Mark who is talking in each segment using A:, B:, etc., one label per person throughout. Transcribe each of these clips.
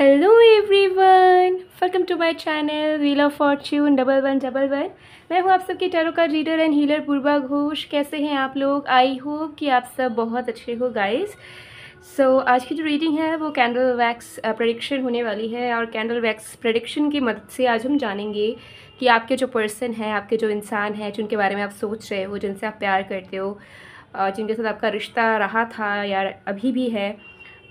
A: Hello everyone welcome to my channel wheel of fortune double one double one मैं हूँ आप सबकी tarot का reader and healer Purva Ghosh कैसे हैं आप लोग आई होप कि आप सब बहुत अच्छे हो गाइस सो so, आज की जो रीडिंग है वो कैंडल वैक्स प्रडिक्शन होने वाली है और कैंडल वैक्स प्रडिक्शन की मदद से आज हम जानेंगे कि आपके जो पर्सन है आपके जो इंसान है जिनके बारे में आप सोच रहे हो जिनसे आप प्यार करते हो जिनके साथ आपका रिश्ता रहा था या अभी भी है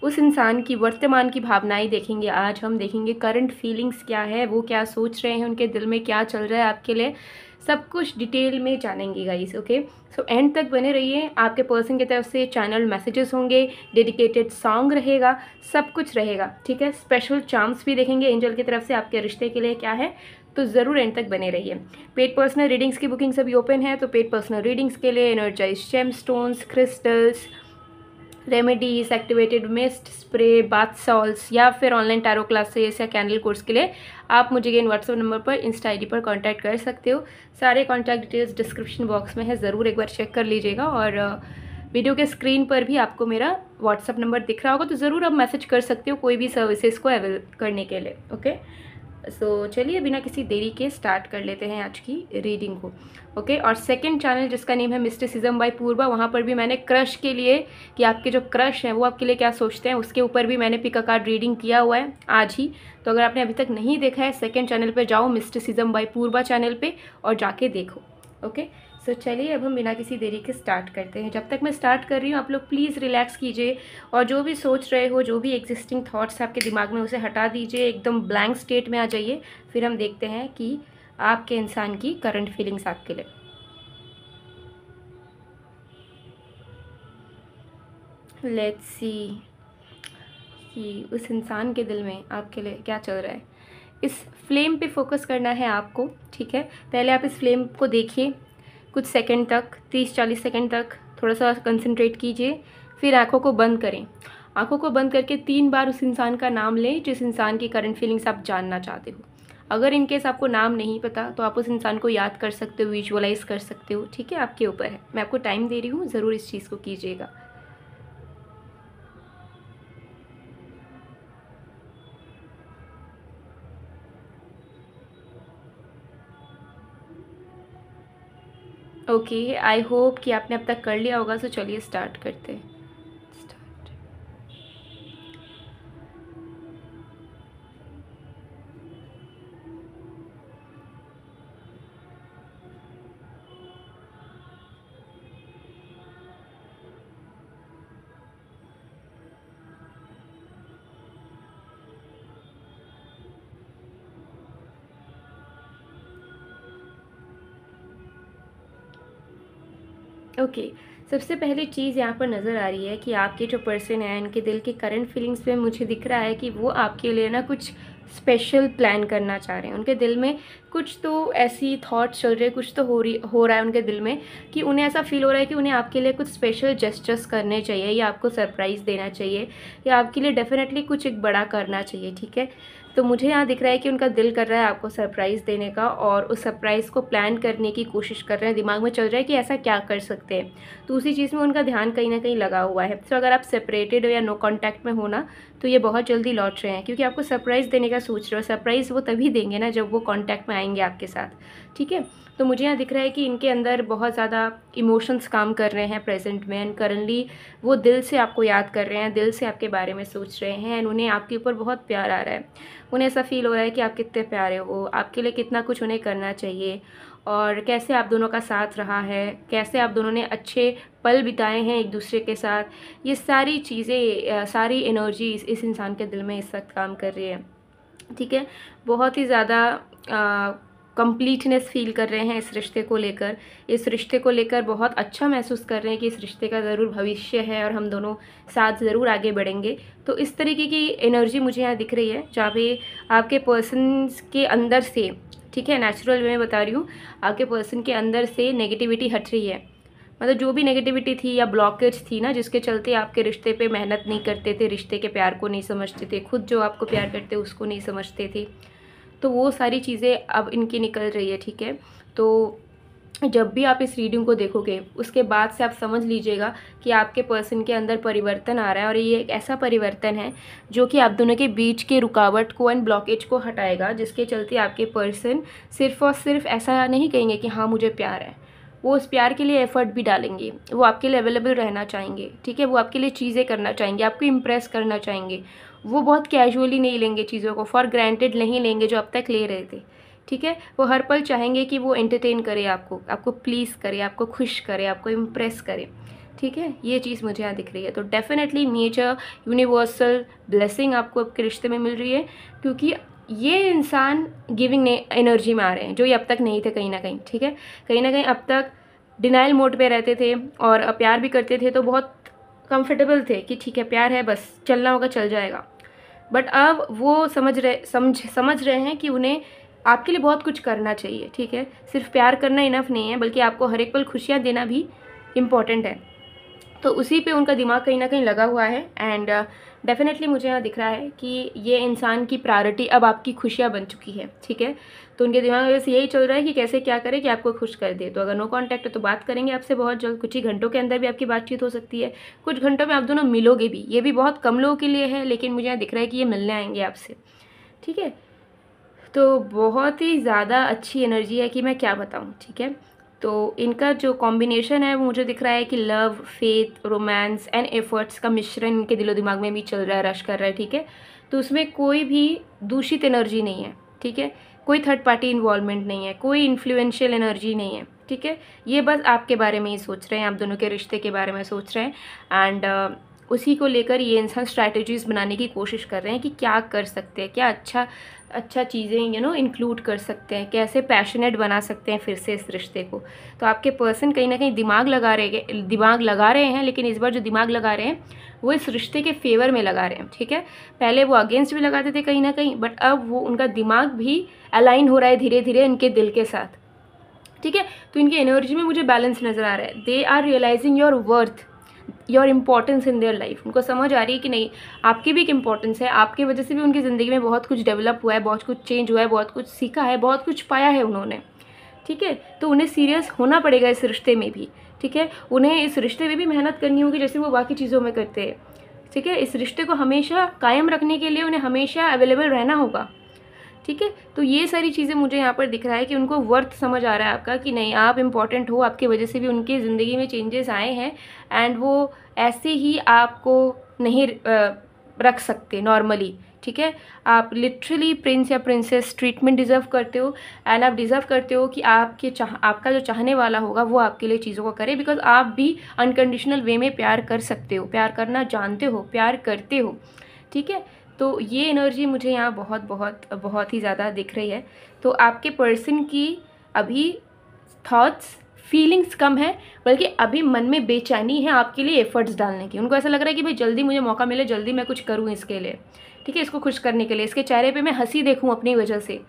A: उस इंसान की वर्तमान की भावनाएं देखेंगे आज हम देखेंगे करंट फीलिंग्स क्या है वो क्या सोच रहे हैं उनके दिल में क्या चल रहा है आपके लिए सब कुछ डिटेल में जानेंगे गाइस ओके सो एंड तक बने रहिए आपके पर्सन की तरफ से चैनल मैसेजेस होंगे डेडिकेटेड सॉन्ग रहेगा सब कुछ रहेगा ठीक है स्पेशल चांस भी देखेंगे एंजल की तरफ से आपके रिश्ते के लिए क्या है तो ज़रूर एंड तक बने रहिए पेड पर्सनल रीडिंग्स की बुकिंग्स अभी ओपन है तो पेड पर्सनल रीडिंग्स के लिए energize gem stones crystals remedies activated mist spray bath salts या फिर ऑनलाइन टैरो क्लासेस या कैंडल कोर्स के लिए आप मुझे इन व्हाट्सअप नंबर पर इंस्टा आईडी पर कांटेक्ट कर सकते हो सारे कांटेक्ट डिटेल्स डिस्क्रिप्शन बॉक्स में है ज़रूर एक बार चेक कर लीजिएगा और वीडियो के स्क्रीन पर भी आपको मेरा व्हाट्सअप नंबर दिख रहा होगा तो ज़रूर आप मैसेज कर सकते हो कोई भी सर्विसेज को अवेल करने के लिए ओके सो so, चलिए बिना किसी देरी के स्टार्ट कर लेते हैं आज की रीडिंग को ओके okay? और सेकंड चैनल जिसका नेम है मिस्टर सिजम बाई पूर्वा वहाँ पर भी मैंने क्रश के लिए कि आपके जो क्रश हैं वो आपके लिए क्या सोचते हैं उसके ऊपर भी मैंने पिक कार्ड रीडिंग किया हुआ है आज ही तो अगर आपने अभी तक नहीं देखा है सेकेंड चैनल पर जाओ मिस्टर सिजम बाई पूर्वा चैनल पर और जाके देखो ओके okay? सो so, चलिए अब हम बिना किसी देरी के स्टार्ट करते हैं जब तक मैं स्टार्ट कर रही हूँ आप लोग प्लीज़ रिलैक्स कीजिए और जो भी सोच रहे हो जो भी एग्जिस्टिंग थाट्स आपके दिमाग में उसे हटा दीजिए एकदम ब्लैंक स्टेट में आ जाइए फिर हम देखते हैं कि आपके इंसान की करंट फीलिंग्स आपके लिए लेट्स सी कि उस इंसान के दिल में आपके लिए क्या चल रहा है इस फ्लेम पे फोकस करना है आपको ठीक है पहले आप इस फ्लेम को देखिए कुछ सेकंड तक 30-40 सेकंड तक थोड़ा सा कंसंट्रेट कीजिए फिर आंखों को बंद करें आंखों को बंद करके तीन बार उस इंसान का नाम लें जिस इंसान की करंट फीलिंग्स आप जानना चाहते हो अगर इनकेस आपको नाम नहीं पता तो आप उस इंसान को याद कर सकते हो विजुअलाइज़ कर सकते हो ठीक है आपके ऊपर है मैं आपको टाइम दे रही हूँ ज़रूर इस चीज़ को कीजिएगा ओके आई होप कि आपने अब तक कर लिया होगा सो चलिए स्टार्ट करते हैं ओके सबसे पहले चीज़ यहाँ पर नज़र आ रही है कि आपके जो पर्सन है इनके दिल के करंट फीलिंग्स में मुझे दिख रहा है कि वो आपके लिए ना कुछ स्पेशल प्लान करना चाह रहे हैं उनके दिल में कुछ तो ऐसी थॉट्स चल रहे हैं कुछ तो हो रही हो रहा है उनके दिल में कि उन्हें ऐसा फील हो रहा है कि उन्हें आपके लिए कुछ स्पेशल जेस्टर्स करने चाहिए या आपको सरप्राइज़ देना चाहिए या आपके लिए डेफिनेटली कुछ एक बड़ा करना चाहिए ठीक है तो मुझे यहाँ दिख रहा है कि उनका दिल कर रहा है आपको सरप्राइज़ देने का और उस सरप्राइज़ को प्लान करने की कोशिश कर रहे हैं दिमाग में चल रहा है कि ऐसा क्या कर सकते हैं तो उसी चीज़ में उनका ध्यान कहीं ना कहीं लगा हुआ है तो अगर आप सेपरेटेड हो या नो कॉन्टैक्ट में होना तो ये बहुत जल्दी लौट रहे हैं क्योंकि आपको सरप्राइज़ देने का सोच रहे हो सरप्राइज़ वो तभी देंगे ना जब वो कॉन्टैक्ट में आएंगे आपके साथ ठीक है तो मुझे यहाँ दिख रहा है कि इनके अंदर बहुत ज़्यादा इमोशंस काम कर रहे हैं प्रेजेंट में एंड करंटली वो दिल से आपको याद कर रहे हैं दिल से आपके बारे में सोच रहे हैं एंड उन्हें आपके ऊपर बहुत प्यार आ रहा है उन्हें ऐसा फील हो रहा है कि आप कितने प्यारे हो आपके लिए कितना कुछ उन्हें करना चाहिए और कैसे आप दोनों का साथ रहा है कैसे आप दोनों ने अच्छे पल बिताए हैं एक दूसरे के साथ ये सारी चीज़ें सारी एनर्जी इस इंसान के दिल में इस वक्त काम कर रही है ठीक है बहुत ही ज़्यादा कंप्लीटनेस फील कर रहे हैं इस रिश्ते को लेकर इस रिश्ते को लेकर बहुत अच्छा महसूस कर रहे हैं कि इस रिश्ते का ज़रूर भविष्य है और हम दोनों साथ ज़रूर आगे बढ़ेंगे तो इस तरीके की एनर्जी मुझे यहाँ दिख रही है जहाँ पे आपके पर्सन के अंदर से ठीक है नेचुरल वे में बता रही हूँ आपके पर्सन के अंदर से नेगेटिविटी हट रही है मतलब जो भी नेगेटिविटी थी या ब्लॉकेज थी ना जिसके चलते आपके रिश्ते पे मेहनत नहीं करते थे रिश्ते के प्यार को नहीं समझते थे खुद जो आपको प्यार करते उसको नहीं समझते थे तो वो सारी चीज़ें अब इनकी निकल रही है ठीक है तो जब भी आप इस रीडिंग को देखोगे उसके बाद से आप समझ लीजिएगा कि आपके पर्सन के अंदर परिवर्तन आ रहा है और ये एक ऐसा परिवर्तन है जो कि आप दोनों के बीच के रुकावट को एंड ब्लॉकेज को हटाएगा जिसके चलते आपके पर्सन सिर्फ और सिर्फ ऐसा नहीं कहेंगे कि हाँ मुझे प्यार है वो उस प्यार के लिए एफ़र्ट भी डालेंगे वो आपके लिए अवेलेबल रहना चाहेंगे ठीक है वो आपके लिए चीज़ें करना चाहेंगे आपको इम्प्रेस करना चाहेंगे वो बहुत कैजुअली नहीं लेंगे चीज़ों को फॉर ग्रांटेड नहीं लेंगे जो अब तक ले रहे थे ठीक है वो हर पल चाहेंगे कि वो एंटरटेन करे आपको आपको प्लीज़ करे आपको खुश करे आपको इम्प्रेस करे ठीक है ये चीज़ मुझे यहाँ दिख रही है तो डेफिनेटली मेजर यूनिवर्सल ब्लेसिंग आपको आपके रिश्ते में मिल रही है क्योंकि ये इंसान गिविंग एनर्जी में आ रहे हैं जो ये अब तक नहीं थे कहीं ना कहीं ठीक है कहीं ना कहीं अब तक डिनाइल मोड पे रहते थे और प्यार भी करते थे तो बहुत कंफर्टेबल थे कि ठीक है प्यार है बस चलना होगा चल जाएगा बट अब वो समझ रहे समझ समझ रहे हैं कि उन्हें आपके लिए बहुत कुछ करना चाहिए ठीक है सिर्फ प्यार करना इनफ नहीं है बल्कि आपको हर एक पल खुशियाँ देना भी इम्पॉर्टेंट है तो उसी पे उनका दिमाग कहीं ना कहीं लगा हुआ है एंड uh, डेफ़िनेटली मुझे यहाँ दिख रहा है कि ये इंसान की प्रायोरिटी अब आपकी खुशियाँ बन चुकी है ठीक है तो उनके दिमाग में बस यही चल रहा है कि कैसे क्या करें कि आपको खुश कर दे तो अगर नो कॉन्टैक्ट है तो बात करेंगे आपसे बहुत जल्द कुछ ही घंटों के अंदर भी आपकी बातचीत हो सकती है कुछ घंटों में आप दोनों मिलोगे भी ये भी बहुत कम लोगों के लिए है लेकिन मुझे यहाँ दिख रहा है कि ये मिलने आएंगे आपसे ठीक है तो बहुत ही ज़्यादा अच्छी एनर्जी है कि मैं क्या बताऊँ ठीक है तो इनका जो कॉम्बिनेशन है वो मुझे दिख रहा है कि love faith romance and efforts का मिश्रण इनके दिलो दिमाग में भी चल रहा है रश कर रहा है ठीक है तो उसमें कोई भी दूषित एनर्जी नहीं है ठीक है कोई थर्ड पार्टी इन्वॉल्वमेंट नहीं है कोई इन्फ्लुएंशियल एनर्जी नहीं है ठीक है ये बस आपके बारे में ही सोच रहे हैं आप दोनों के रिश्ते के बारे में सोच रहे हैं एंड uh, उसी को लेकर ये इंसान स्ट्रैटेजीज़ बनाने की कोशिश कर रहे हैं कि क्या कर सकते हैं क्या अच्छा अच्छा चीज़ें यू नो इंक्लूड कर सकते हैं कैसे पैशनेट बना सकते हैं फिर से इस रिश्ते को तो आपके पर्सन कहीं ना कहीं दिमाग लगा रहे दिमाग लगा रहे हैं लेकिन इस बार जो दिमाग लगा रहे हैं वो इस रिश्ते के फेवर में लगा रहे हैं ठीक है पहले वो अगेंस्ट भी लगाते थे कहीं ना कहीं बट अब वो उनका दिमाग भी अलाइन हो रहा है धीरे धीरे इनके दिल के साथ ठीक है तो इनकी एनर्जी में मुझे बैलेंस नज़र आ रहा है they are realizing your worth your importance in their life उनको समझ आ रही है कि नहीं आपकी भी एक इम्पॉर्टेंस है आपकी वजह से भी उनकी ज़िंदगी में बहुत कुछ डेवलप हुआ है बहुत कुछ चेंज हुआ है बहुत कुछ सीखा है बहुत कुछ पाया है उन्होंने ठीक है तो उन्हें सीरियस होना पड़ेगा इस रिश्ते में भी ठीक है उन्हें इस रिश्ते में भी मेहनत करनी होगी जैसे वो बाकी चीज़ों में करते हैं ठीक है इस रिश्ते को हमेशा कायम रखने के लिए उन्हें हमेशा अवेलेबल रहना होगा ठीक है तो ये सारी चीज़ें मुझे यहाँ पर दिख रहा है कि उनको वर्थ समझ आ रहा है आपका कि नहीं आप इम्पॉर्टेंट हो आपकी वजह से भी उनके ज़िंदगी में चेंजेस आए हैं एंड वो ऐसे ही आपको नहीं रख सकते नॉर्मली ठीक है आप लिटरली प्रिंस या प्रिंसेस ट्रीटमेंट डिज़र्व करते हो एंड आप डिज़र्व करते हो कि आपके चाह आपका जो चाहने वाला होगा वो आपके लिए चीज़ों को करे बिकॉज आप भी अनकंडीशनल वे में प्यार कर सकते हो प्यार करना जानते हो प्यार करते हो ठीक है तो ये एनर्जी मुझे यहाँ बहुत बहुत बहुत ही ज़्यादा दिख रही है तो आपके पर्सन की अभी थाट्स फीलिंग्स कम है बल्कि अभी मन में बेचैनी है आपके लिए एफर्ट्स डालने की उनको ऐसा लग रहा है कि भाई जल्दी मुझे मौका मिले जल्दी मैं कुछ करूँ इसके लिए ठीक है इसको खुश करने के लिए इसके चेहरे पे मैं हंसी देखूँ अपनी वजह से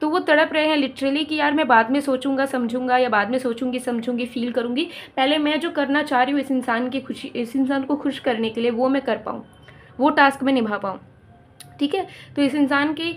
A: तो वो तड़प रहे हैं लिटरली कि यार मैं बाद में सोचूंगा समझूंगा या बाद में सोचूंगी समझूंगी फील करूँगी पहले मैं जो करना चाह रही हूँ इस इंसान की खुशी इस इंसान को खुश करने के लिए वो मैं कर पाऊँ वो टास्क मैं निभा पाऊँ ठीक है तो इस इंसान की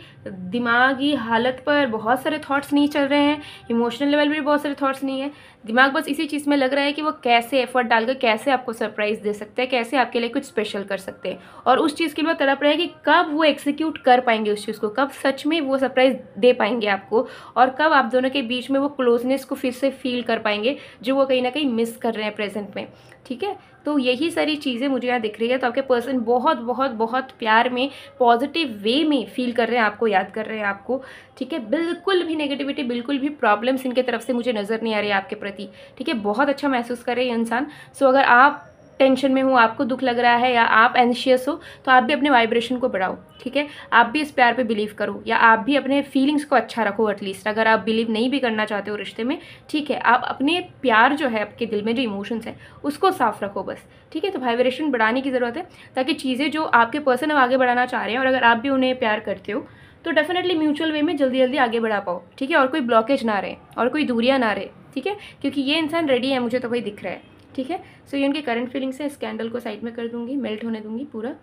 A: दिमागी हालत पर बहुत सारे थॉट्स नहीं चल रहे हैं इमोशनल लेवल पर भी बहुत सारे थॉट्स नहीं है दिमाग बस इसी चीज़ में लग रहा है कि वो कैसे एफर्ट डालकर कैसे आपको सरप्राइज़ दे सकते हैं कैसे आपके लिए कुछ स्पेशल कर सकते हैं और उस चीज़ के लिए तड़प रहे कि कब वो एक्सिक्यूट कर पाएंगे उस चीज़ को कब सच में वो सरप्राइज़ दे पाएंगे आपको और कब आप दोनों के बीच में वो क्लोजनेस को फिर से फील कर पाएंगे जो वो कहीं ना कहीं मिस कर रहे हैं प्रेजेंट में ठीक है तो यही सारी चीज़ें मुझे यहाँ दिख रही है तो आपके पर्सन बहुत बहुत बहुत प्यार में पॉजिटिव वे में फील कर रहे हैं आपको याद कर रहे हैं आपको ठीक है बिल्कुल भी नेगेटिविटी बिल्कुल भी प्रॉब्लम्स इनके तरफ से मुझे नज़र नहीं आ रही है आपके प्रति ठीक है बहुत अच्छा महसूस करे ये इंसान सो अगर आप टेंशन में हो आपको दुख लग रहा है या आप एनशियस हो तो आप भी अपने वाइब्रेशन को बढ़ाओ ठीक है आप भी इस प्यार पे बिलीव करो या आप भी अपने फीलिंग्स को अच्छा रखो एटलीस्ट अगर आप बिलीव नहीं भी करना चाहते हो रिश्ते में ठीक है आप अपने प्यार जो है आपके दिल में जो इमोशंस हैं उसको साफ रखो बस ठीक है तो वाइब्रेशन बढ़ाने की ज़रूरत है ताकि चीज़ें जो आपके पर्सन अब आगे बढ़ाना चाह रहे हैं और अगर आप भी उन्हें प्यार करते हो तो डेफिनेटली म्यूचुअल वे में जल्दी जल्दी आगे बढ़ा पाओ ठीक है और कोई ब्लॉकेज ना रहे और कोई दूरियाँ ना रहे ठीक है क्योंकि ये इंसान रेडी है मुझे तो वही दिख रहा है ठीक है सो ये उनके करंट फीलिंग्स है इस कैंडल को साइड में कर दूंगी मेल्ट होने दूंगी पूरा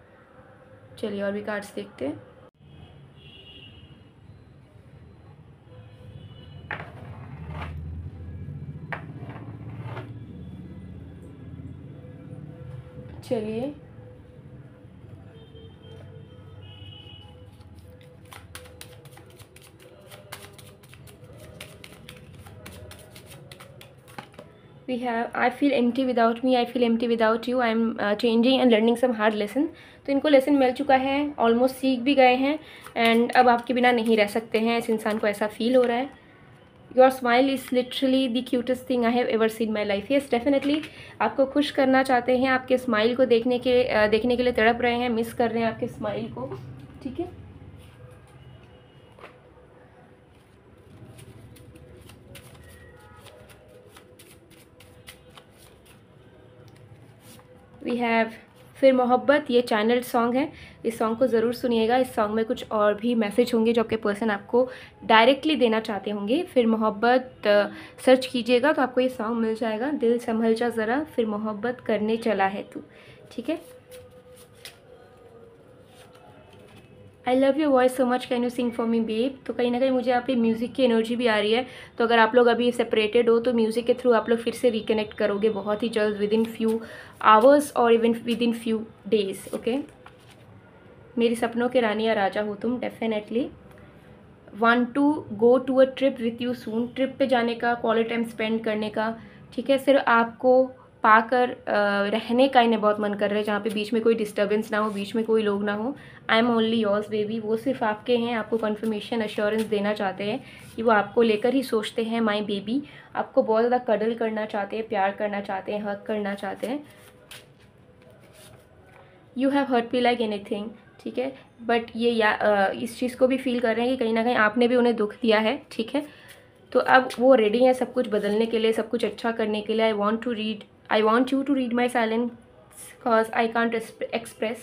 A: चलिए और भी कार्ड्स देखते हैं चलिए we have I feel empty without me I feel empty without you I am uh, changing and learning some hard lesson तो इनको लेसन मिल चुका है ऑलमोस्ट सीख भी गए हैं एंड अब आपके बिना नहीं रह सकते हैं इस इंसान को ऐसा फील हो रहा है your smile is literally the cutest thing I have ever seen my life yes definitely आपको खुश करना चाहते हैं आपके स्माइल को देखने के uh, देखने के लिए तड़प रहे हैं मिस कर रहे हैं आपके स्माइल को ठीक है वी हैव फिर मोहब्बत ये चैनल सॉन्ग है इस सॉन्ग को ज़रूर सुनिएगा इस सॉन्ग में कुछ और भी मैसेज होंगे जो आपके पर्सन आपको डायरेक्टली देना चाहते होंगे फिर मोहब्बत सर्च कीजिएगा तो आपको ये सॉन्ग मिल जाएगा दिल संभल जा ज़रा फिर मोहब्बत करने चला है तू ठीक है I love you voice so much can you sing for me babe तो कहीं ना कहीं मुझे यहाँ पे म्यूज़िक की एनर्जी भी आ रही है तो अगर आप लोग अभी सेपरेटेड हो तो म्यूज़िक के थ्रू आप लोग फिर से रिकनेक्ट करोगे बहुत ही जल्द विद इन फ्यू आवर्स और even within few days okay मेरे सपनों के रानी या राजा हो तुम definitely want to go to a trip with you soon trip पे जाने का क्वालिटी टाइम स्पेंड करने का ठीक है सिर्फ आपको पाकर रहने का इन्हें बहुत मन कर रहा है जहाँ पे बीच में कोई डिस्टरबेंस ना हो बीच में कोई लोग ना हो I am only yours baby वो सिर्फ आपके हैं आपको कन्फर्मेशन अश्योरेंस देना चाहते हैं कि वो आपको लेकर ही सोचते हैं माई बेबी आपको बहुत ज़्यादा कडल करना चाहते हैं प्यार करना चाहते हैं हक करना चाहते हैं you have hurt me like anything ठीक है बट ये या इस चीज़ को भी फील कर रहे हैं कि कहीं ना कहीं आपने भी उन्हें दुख दिया है ठीक है तो अब वो रेडी हैं सब कुछ बदलने के लिए सब कुछ अच्छा करने के लिए I want to read I want you to read my silence cause I can't express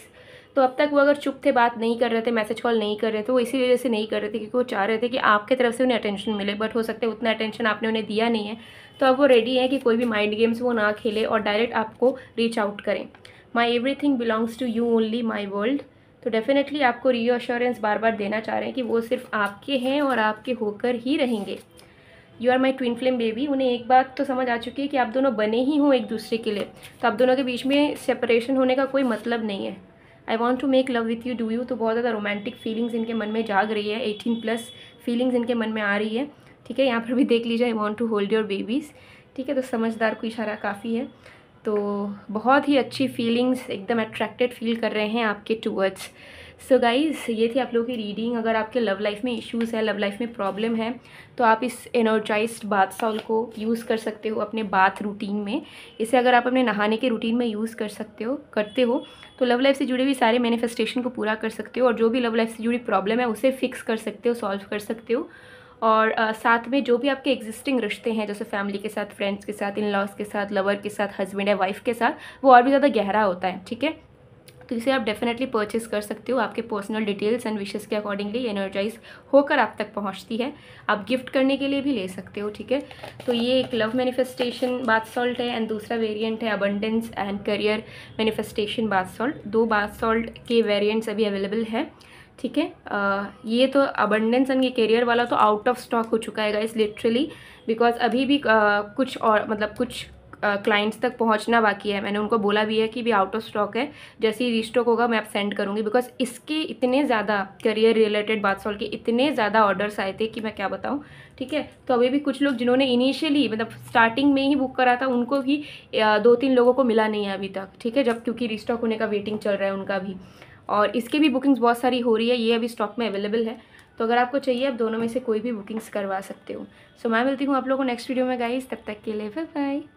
A: तो अब तक वो अगर चुप थे बात नहीं कर रहे थे मैसेज कॉल नहीं कर रहे थे वो इसी वजह से नहीं कर रहे थे क्योंकि वो चाह रहे थे कि आपके तरफ से उन्हें अटेंशन मिले बट हो सकता है उतना अटेंशन आपने उन्हें दिया नहीं है तो अब वो रेडी है कि कोई भी माइंड गेम्स वो ना खेले और डायरेक्ट आपको रीच आउट करें my everything belongs to you only my world तो डेफिनेटली आपको रीअश्योरेंस बार बार देना चाह रहे हैं कि वो सिर्फ आपके हैं और आपके होकर ही रहेंगे you are my twin flame baby उन्हें एक बात तो समझ आ चुकी है कि आप दोनों बने ही हों एक दूसरे के लिए तो आप दोनों के बीच में सेपरेशन होने का कोई मतलब नहीं है I want to make love with you do you तो बहुत ज़्यादा रोमांटिक फीलिंग्स इनके मन में जाग रही है एटीन प्लस फीलिंग्स इनके मन में आ रही है ठीक है यहाँ पर भी देख लीजिए I want to hold your babies ठीक है तो समझदार को इशारा काफ़ी है तो बहुत ही अच्छी फीलिंग्स एकदम अट्रैक्टेड फील कर रहे हैं आपके टूवर्ड्स सो so गाइज़ ये थी आप लोगों की रीडिंग अगर आपके लव लाइफ में इश्यूज़ है लव लाइफ में प्रॉब्लम है तो आप इस एनर्जाइज बाथ साउल को यूज़ कर सकते हो अपने बाथ रूटीन में इसे अगर आप अपने नहाने के रूटीन में यूज़ कर सकते हो करते हो तो लव लाइफ से जुड़े हुए सारे मैनिफेस्टेशन को पूरा कर सकते हो और जो भी लव लाइफ से जुड़ी प्रॉब्लम है उसे फिक्स कर सकते हो सॉल्व कर सकते हो और आ, साथ में जो भी आपके एग्जिस्टिंग रिश्ते हैं जैसे फैमिली के साथ फ्रेंड्स के साथ इन लॉज के साथ लवर के साथ हस्बैंड या वाइफ के साथ वो और भी ज़्यादा गहरा होता है ठीक है तो इसे आप डेफिनेटली परचेस कर सकते हो आपके पर्सनल डिटेल्स एंड विशेज़ के अकॉर्डिंगली एनर्जाइज होकर आप तक पहुंचती है आप गिफ्ट करने के लिए भी ले सकते हो ठीक है तो ये एक लव मैनिफेस्टेशन बाथ सॉल्ट है एंड दूसरा वेरिएंट है abundance and career manifestation bath salt दो बाथ सॉल्ट के वेरियंट्स अभी अवेलेबल है ठीक है ये तो अबंडेंस एंड ये कैरियर वाला तो आउट ऑफ स्टॉक हो चुका है इस लिटरली बिकॉज अभी भी आ, कुछ और मतलब कुछ क्लाइंट्स तक पहुंचना बाकी है मैंने उनको बोला भी है कि भी आउट ऑफ स्टॉक है जैसे ही रिस्टॉक होगा मैं आप सेंड करूँगी बिकॉज इसके इतने ज़्यादा करियर रिलेटेड बात सॉल के इतने ज़्यादा ऑर्डर्स आए थे कि मैं क्या बताऊँ ठीक है तो अभी भी कुछ लोग जिन्होंने इनिशियली मतलब स्टार्टिंग में ही बुक करा था उनको भी दो तीन लोगों को मिला नहीं है अभी तक ठीक है जब क्योंकि रिस्टॉक होने का वेटिंग चल रहा है उनका भी और इसके भी बुकिंग्स बहुत सारी हो रही है ये अभी स्टॉक में अवेलेबल है तो अगर आपको चाहिए आप दोनों में से कोई भी बुकिंग्स करवा सकते हो सो so, मैं मिलती हूँ आप लोगों को नेक्स्ट वीडियो में गाइस तब तक के लिए फिर बाय